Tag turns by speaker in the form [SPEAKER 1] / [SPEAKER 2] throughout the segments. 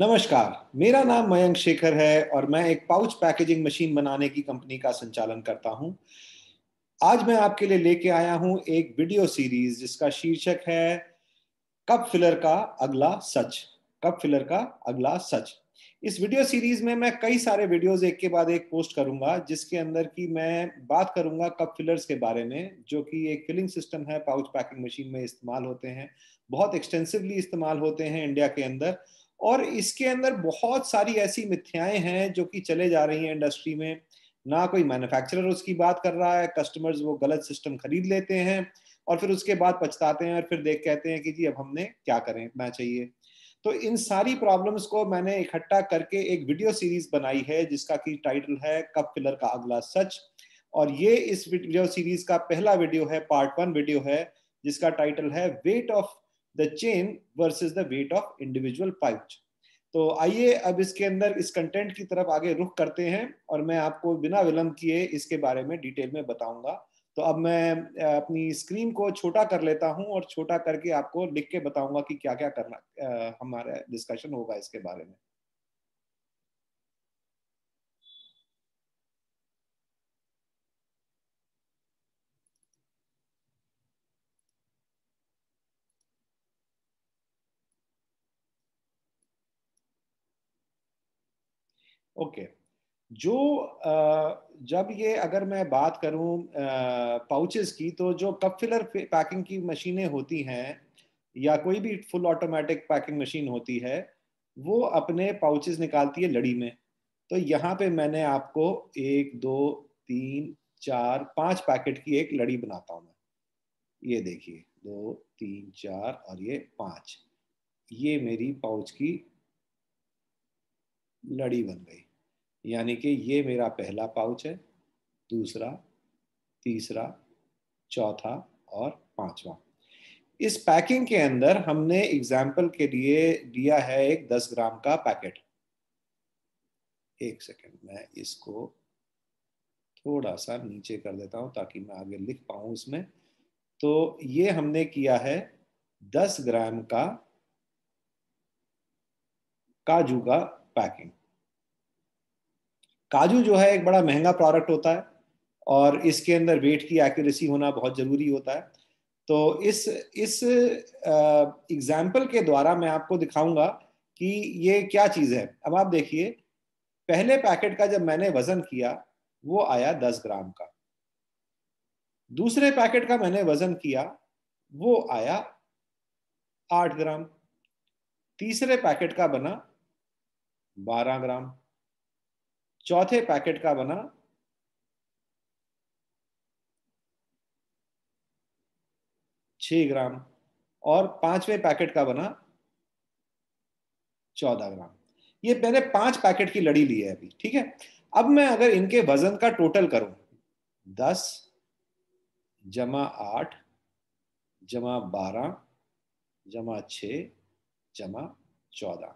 [SPEAKER 1] नमस्कार मेरा नाम मयंक शेखर है और मैं एक पाउच पैकेजिंग मशीन बनाने की कंपनी का संचालन करता हूं। आज मैं आपके लिए लेके आया हूं एक वीडियो सीरीज जिसका शीर्षक है कप फिलर का अगला सच कप फिलर का अगला सच इस वीडियो सीरीज में मैं कई सारे वीडियोस एक के बाद एक पोस्ट करूंगा जिसके अंदर की मैं बात करूंगा कप फिलर्स के बारे में जो कि एक फिलिंग सिस्टम है पाउच पैकिंग मशीन में इस्तेमाल होते हैं बहुत एक्सटेंसिवली इस्तेमाल होते हैं इंडिया के अंदर और इसके अंदर बहुत सारी ऐसी मिथ्याएं हैं जो कि चले जा रही हैं इंडस्ट्री में ना कोई मैन्युफैक्चरर उसकी बात कर रहा है कस्टमर्स वो गलत सिस्टम खरीद लेते हैं और फिर उसके बाद पछताते हैं और फिर देख कहते हैं कि जी अब हमने क्या करें मैं चाहिए तो इन सारी प्रॉब्लम्स को मैंने इकट्ठा करके एक वीडियो सीरीज बनाई है जिसका की टाइटल है कप फिलर का अगला सच और ये इस वीडियो सीरीज का पहला वीडियो है पार्ट वन वीडियो है जिसका टाइटल है weight of the chain versus the weight of individual pouch तो आइए अब इसके अंदर इस कंटेंट की तरफ आगे रुख करते हैं और मैं आपको बिना विलंब किए इसके बारे में डिटेल में बताऊंगा तो अब मैं अपनी स्क्रीन को छोटा कर लेता हूं और छोटा करके आपको लिख के बताऊंगा कि क्या क्या करना हमारा डिस्कशन होगा इसके बारे में ओके जो जब ये अगर मैं बात करूं पाउचेस की तो जो कप फिलर पैकिंग की मशीनें होती हैं या कोई भी फुल ऑटोमेटिक पैकिंग मशीन होती है वो अपने पाउचेस निकालती है लड़ी में तो यहाँ पे मैंने आपको एक दो तीन चार पांच पैकेट की एक लड़ी बनाता हूँ मैं ये देखिए दो तीन चार और ये पांच ये मेरी पाउच की लड़ी बन गई यानी कि ये मेरा पहला पाउच है दूसरा तीसरा चौथा और पांचवा इस पैकिंग के अंदर हमने एग्जाम्पल के लिए दिया है एक दस ग्राम का पैकेट एक सेकेंड मैं इसको थोड़ा सा नीचे कर देता हूं ताकि मैं आगे लिख पाऊं उसमें तो ये हमने किया है दस ग्राम का काजू का पैकिंग काजू जो है एक बड़ा महंगा प्रोडक्ट होता है और इसके अंदर वेट की एक्यूरेसी होना बहुत ज़रूरी होता है तो इस इस एग्जाम्पल के द्वारा मैं आपको दिखाऊंगा कि ये क्या चीज़ है अब आप देखिए पहले पैकेट का जब मैंने वज़न किया वो आया दस ग्राम का दूसरे पैकेट का मैंने वज़न किया वो आया आठ ग्राम तीसरे पैकेट का बना बारह ग्राम चौथे पैकेट का बना छ ग्राम और पांचवे पैकेट का बना चौदह ग्राम ये मैंने पांच पैकेट की लड़ी ली है अभी ठीक है अब मैं अगर इनके वजन का टोटल करूं दस जमा आठ जमा बारह जमा छ जमा चौदह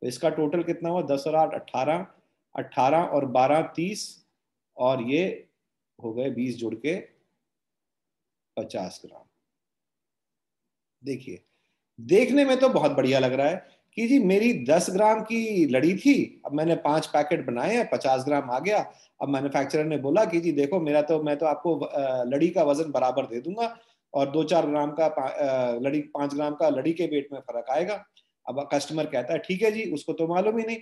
[SPEAKER 1] तो इसका टोटल कितना हुआ दस और आठ अट्ठारह 18 और 12 30 और ये हो गए 20 जुड़ के 50 ग्राम देखिए देखने में तो बहुत बढ़िया लग रहा है कि जी मेरी 10 ग्राम की लड़ी थी अब मैंने पांच पैकेट बनाए हैं 50 ग्राम आ गया अब मैन्युफैक्चरर ने बोला कि जी देखो मेरा तो मैं तो आपको लड़ी का वजन बराबर दे दूंगा और दो चार ग्राम का लड़ी पांच ग्राम का लड़ी के वेट में फर्क आएगा अब कस्टमर कहता है ठीक है जी उसको तो मालूम ही नहीं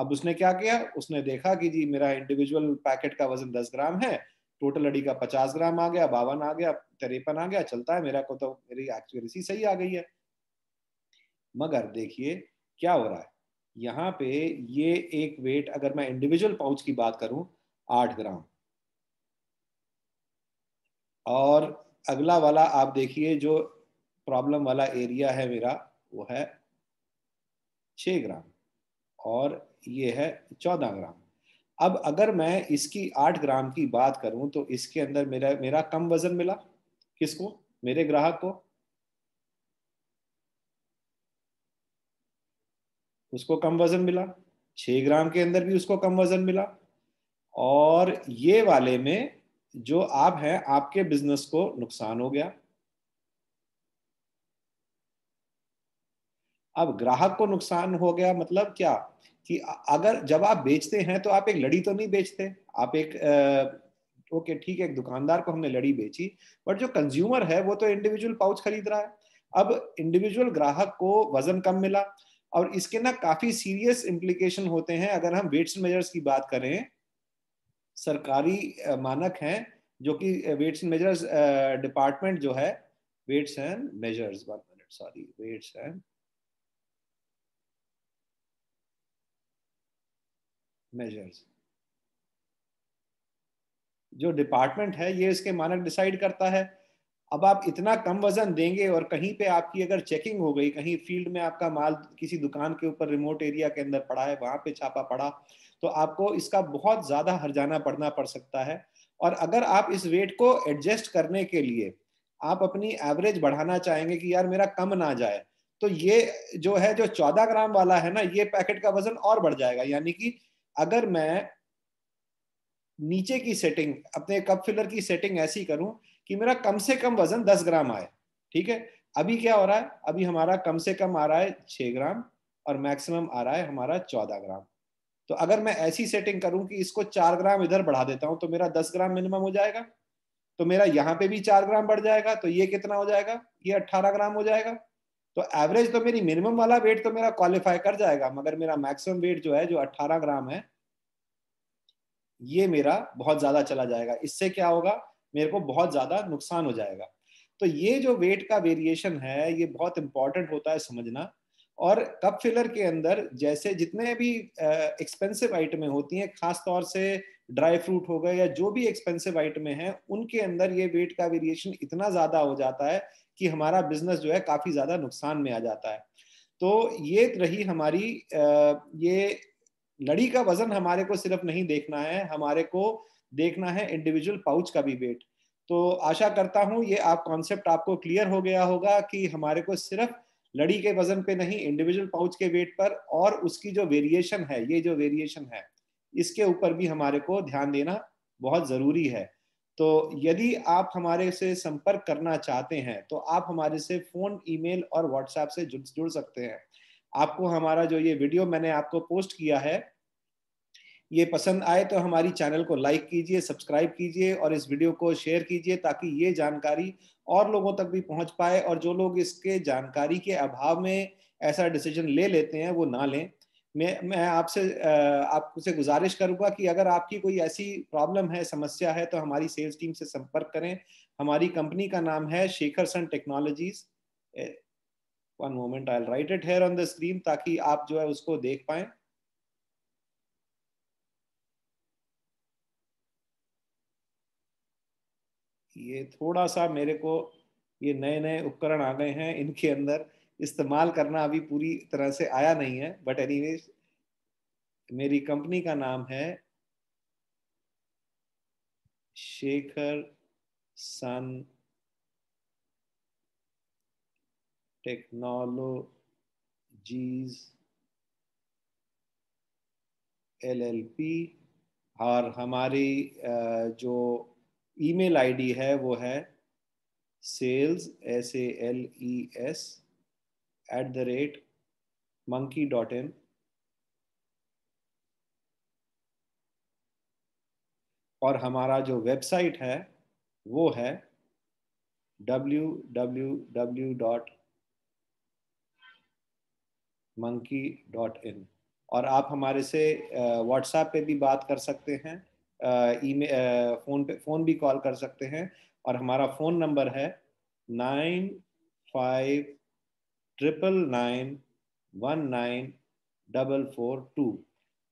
[SPEAKER 1] अब उसने क्या किया उसने देखा कि जी मेरा इंडिविजुअल पैकेट का वजन दस ग्राम है टोटल अड़ी का पचास ग्राम आ गया बावन आ गया तिरपन आ गया चलता है मेरा को तो मेरी एक्यूरेसी सही आ गई है मगर देखिए क्या हो रहा है यहाँ पे ये एक वेट अगर मैं इंडिविजुअल पाउच की बात करूं आठ ग्राम और अगला वाला आप देखिए जो प्रॉब्लम वाला एरिया है मेरा वो है छ ग्राम और ये है चौदह ग्राम अब अगर मैं इसकी आठ ग्राम की बात करूं तो इसके अंदर मेरा मेरा कम वजन मिला किसको मेरे ग्राहक को उसको कम वजन मिला छः ग्राम के अंदर भी उसको कम वजन मिला और ये वाले में जो आप हैं आपके बिजनेस को नुकसान हो गया अब ग्राहक को नुकसान हो गया मतलब क्या कि अगर जब आप बेचते हैं तो आप एक लड़ी तो नहीं बेचते आप एक ओके ठीक है एक दुकानदार को हमने लड़ी बेची बट जो कंज्यूमर है वो तो इंडिविजुअल पाउच खरीद रहा है अब इंडिविजुअल ग्राहक को वजन कम मिला और इसके ना काफी सीरियस इम्प्लीकेशन होते हैं अगर हम वेट्स एंड मेजर्स की बात करें सरकारी मानक हैं जो कि वेट्स एंड मेजर्स डिपार्टमेंट जो है weights and measures one minute sorry weights and measures जो डिपार्टमेंट है ये इसके मानक डिसाइड करता है अब आप इतना कम वजन देंगे और कहीं पे आपकी अगर चेकिंग हो गई कहीं फील्ड में आपका माल किसी दुकान के ऊपर रिमोट एरिया के अंदर पड़ा है वहां पे छापा पड़ा तो आपको इसका बहुत ज्यादा हरजाना पड़ना पड़ सकता है और अगर आप इस वेट को एडजस्ट करने के लिए आप अपनी एवरेज बढ़ाना चाहेंगे कि यार मेरा कम ना जाए तो ये जो है जो चौदह ग्राम वाला है ना ये पैकेट का वजन और बढ़ जाएगा यानी कि अगर मैं नीचे की सेटिंग अपने कप फिलर की सेटिंग ऐसी करूं कि मेरा कम से कम वजन 10 ग्राम आए ठीक है अभी क्या हो रहा है अभी हमारा कम से कम आ रहा है 6 ग्राम और मैक्सिमम आ रहा है हमारा 14 ग्राम तो अगर मैं ऐसी सेटिंग करूं कि इसको 4 ग्राम इधर बढ़ा देता हूं तो मेरा 10 ग्राम मिनिमम हो जाएगा तो मेरा यहाँ पे भी चार ग्राम बढ़ जाएगा तो ये कितना हो जाएगा ये अट्ठारह ग्राम हो जाएगा तो एवरेज तो मेरी मिनिमम वाला वेट तो मेरा क्वालिफाई कर जाएगा मगर मेरा मैक्सिमम वेट जो है जो 18 ग्राम है ये मेरा बहुत ज्यादा चला जाएगा इससे क्या होगा मेरे को बहुत ज्यादा नुकसान हो जाएगा तो ये जो वेट का वेरिएशन है ये बहुत इंपॉर्टेंट होता है समझना और कप फिलर के अंदर जैसे जितने भी एक्सपेंसिव आइटमें होती हैं खास तौर से ड्राई फ्रूट हो गए या जो भी एक्सपेंसिव आइटमें हैं उनके अंदर ये वेट का वेरिएशन इतना ज़्यादा हो जाता है कि हमारा बिजनेस जो है काफ़ी ज़्यादा नुकसान में आ जाता है तो ये रही हमारी ये लड़ी का वजन हमारे को सिर्फ नहीं देखना है हमारे को देखना है इंडिविजुअल पाउच का भी वेट तो आशा करता हूँ ये आप कॉन्सेप्ट आपको क्लियर हो गया होगा कि हमारे को सिर्फ लड़ी के वजन पे नहीं इंडिविजुअल पाउच के वेट पर और उसकी जो वेरिएशन है ये जो वेरिएशन है इसके ऊपर भी हमारे को ध्यान देना बहुत ज़रूरी है तो यदि आप हमारे से संपर्क करना चाहते हैं तो आप हमारे से फ़ोन ईमेल और व्हाट्सएप से जुड़ जुड़ सकते हैं आपको हमारा जो ये वीडियो मैंने आपको पोस्ट किया है ये पसंद आए तो हमारी चैनल को लाइक कीजिए सब्सक्राइब कीजिए और इस वीडियो को शेयर कीजिए ताकि ये जानकारी और लोगों तक भी पहुंच पाए और जो लोग इसके जानकारी के अभाव में ऐसा डिसीजन ले लेते हैं वो ना लें मैं मैं आपसे आपसे गुजारिश करूंगा कि अगर आपकी कोई ऐसी प्रॉब्लम है समस्या है तो हमारी सेल्स टीम से संपर्क करें हमारी कंपनी का नाम है Shekhar sun technologies one moment I write it here on the screen ताकि आप जो है उसको देख पाए ये थोड़ा सा मेरे को ये नए नए उपकरण आ गए हैं इनके अंदर इस्तेमाल करना अभी पूरी तरह से आया नहीं है बट एनी मेरी कंपनी का नाम है Shekhar sun technologies L L P और हमारी जो ईमेल आईडी है वो है sales S A L E S at the rate monkey.in और हमारा जो वेबसाइट है वो है W W W dot monkey dot in और आप हमारे से व्हाट्सएप पे भी बात कर सकते हैं ईमेल फ़ोन पे फ़ोन भी कॉल कर सकते हैं और हमारा फ़ोन नंबर है nine five triple nine one nine double four two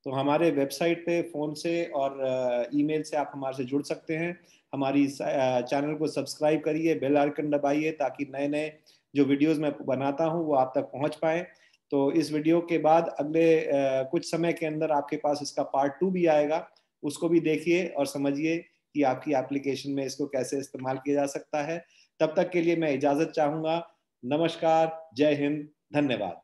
[SPEAKER 1] तो हमारे वेबसाइट पे फ़ोन से और ईमेल uh, से आप हमारे से जुड़ सकते हैं हमारी चैनल uh, को सब्सक्राइब करिए बेल आइकन दबाइए ताकि नए नए जो वीडियोस मैं बनाता हूँ वो आप तक पहुँच पाएँ तो इस वीडियो के बाद अगले uh, कुछ समय के अंदर आपके पास इसका पार्ट टू भी आएगा उसको भी देखिए और समझिए कि आपकी एप्लीकेशन में इसको कैसे इस्तेमाल किया जा सकता है तब तक के लिए मैं इजाज़त चाहूँगा नमस्कार जय हिंद धन्यवाद